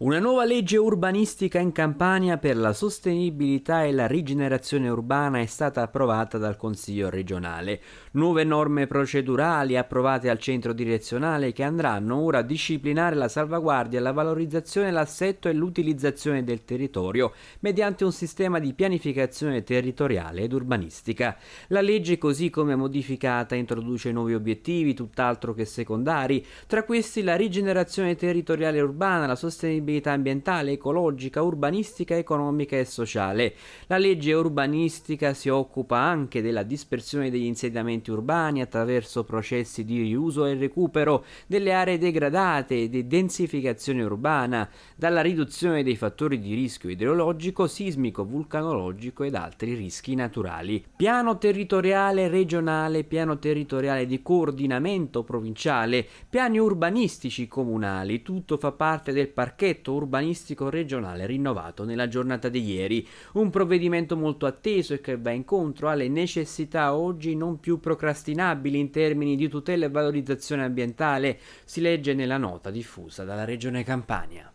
Una nuova legge urbanistica in Campania per la sostenibilità e la rigenerazione urbana è stata approvata dal Consiglio regionale. Nuove norme procedurali approvate al centro direzionale che andranno ora a disciplinare la salvaguardia, la valorizzazione, l'assetto e l'utilizzazione del territorio mediante un sistema di pianificazione territoriale ed urbanistica. La legge così come modificata introduce nuovi obiettivi tutt'altro che secondari, tra questi la rigenerazione territoriale urbana, la sostenibilità sostenibilità ambientale, ecologica, urbanistica, economica e sociale. La legge urbanistica si occupa anche della dispersione degli insediamenti urbani attraverso processi di riuso e recupero delle aree degradate e di densificazione urbana, dalla riduzione dei fattori di rischio idrologico, sismico, vulcanologico ed altri rischi naturali. Piano territoriale regionale, piano territoriale di coordinamento provinciale, piani urbanistici comunali, tutto fa parte del parchetto pacchetto urbanistico regionale rinnovato nella giornata di ieri, un provvedimento molto atteso e che va incontro alle necessità oggi non più procrastinabili in termini di tutela e valorizzazione ambientale, si legge nella nota diffusa dalla Regione Campania.